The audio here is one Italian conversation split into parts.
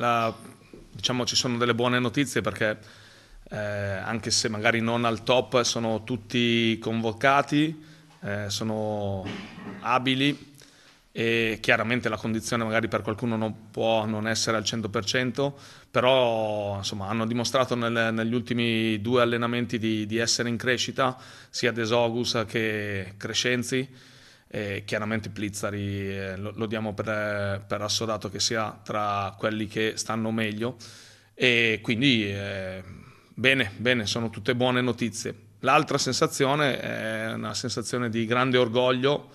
la, diciamo ci sono delle buone notizie perché eh, anche se magari non al top sono tutti convocati, eh, sono abili e chiaramente la condizione magari per qualcuno non può non essere al 100%, però insomma, hanno dimostrato nel, negli ultimi due allenamenti di, di, essere in crescita, sia Desogus che Crescenzi e chiaramente Plizzari eh, lo, lo, diamo per, eh, per, assodato che sia tra quelli che stanno meglio e quindi eh, bene, bene, sono tutte buone notizie. L'altra sensazione è una sensazione di grande orgoglio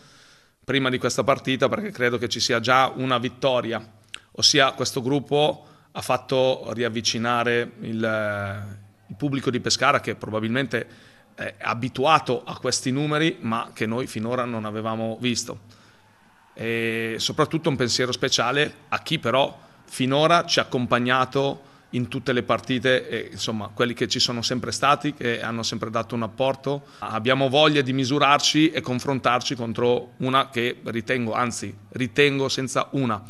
prima di questa partita perché credo che ci sia già una vittoria, ossia questo gruppo ha fatto riavvicinare il, eh, il pubblico di Pescara che probabilmente eh, abituato a questi numeri ma che noi finora non avevamo visto. E soprattutto un pensiero speciale a chi però finora ci ha accompagnato in tutte le partite, e, insomma quelli che ci sono sempre stati, che hanno sempre dato un apporto. Abbiamo voglia di misurarci e confrontarci contro una che ritengo, anzi ritengo senza una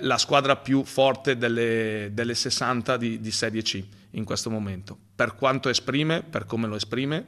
la squadra più forte delle, delle 60 di, di, Serie C in questo momento, per quanto esprime, per come lo esprime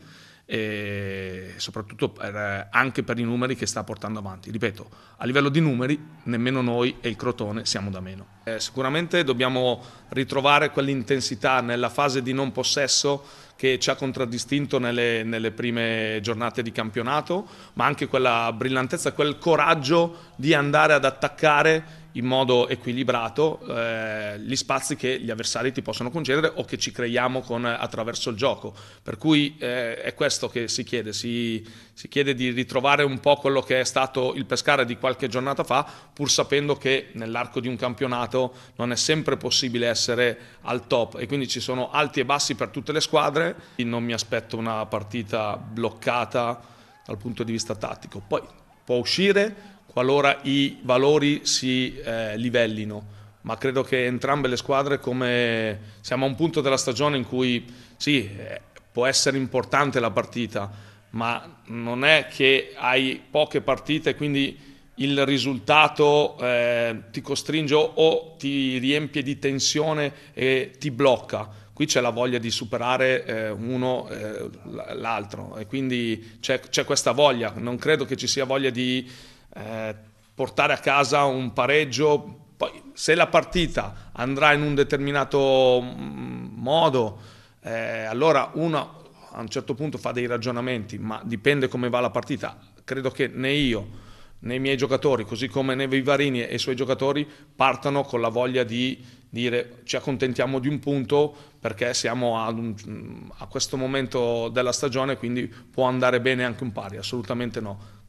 e soprattutto per, anche per i numeri che sta portando avanti. Ripeto, a livello di numeri nemmeno noi e il Crotone siamo da meno. Eh, sicuramente dobbiamo ritrovare quell'intensità nella fase di non possesso che ci ha contraddistinto nelle, nelle, prime giornate di campionato, ma anche quella brillantezza, quel coraggio di andare ad attaccare in modo equilibrato eh, gli spazi che gli avversari ti possono concedere o che ci creiamo con, attraverso il gioco. Per cui eh, è questo che si chiede, si, si, chiede di ritrovare un po' quello che è stato il pescare di qualche giornata fa, pur sapendo che nell'arco di un campionato non è sempre possibile essere al top e quindi ci sono alti e bassi per tutte le squadre. Non mi aspetto una partita bloccata dal punto di vista tattico. Poi può uscire, qualora i valori si eh, livellino, ma credo che entrambe le squadre come siamo a un punto della stagione in cui sì, eh, può essere importante la partita, ma non è che hai poche partite e quindi il risultato eh, ti costringe o ti riempie di tensione e ti blocca. Qui c'è la voglia di superare eh, uno eh, l'altro e quindi c'è, c'è questa voglia, non credo che ci sia voglia di eh, portare a casa un pareggio. Poi, se la partita andrà in un determinato mm, modo, eh, allora uno a un certo punto fa dei ragionamenti, ma dipende come va la partita. Credo che né io né i miei giocatori, così come né Vivarini e i suoi giocatori, partano con la voglia di dire ci accontentiamo di un punto perché siamo a, un, a questo momento della stagione, quindi può andare bene anche un pari, assolutamente no.